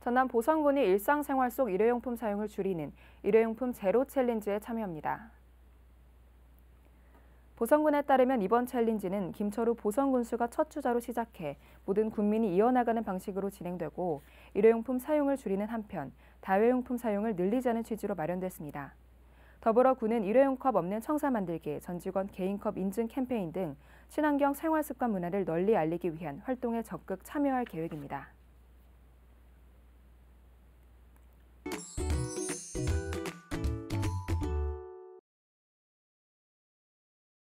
전남 보성군이 일상생활 속 일회용품 사용을 줄이는 일회용품 제로 챌린지에 참여합니다. 보성군에 따르면 이번 챌린지는 김철우 보성군수가 첫 주자로 시작해 모든 군민이 이어나가는 방식으로 진행되고 일회용품 사용을 줄이는 한편 다회용품 사용을 늘리자는 취지로 마련됐습니다. 더불어 군은 일회용컵 없는 청사 만들기, 전직원 개인컵 인증 캠페인 등 친환경 생활습관 문화를 널리 알리기 위한 활동에 적극 참여할 계획입니다.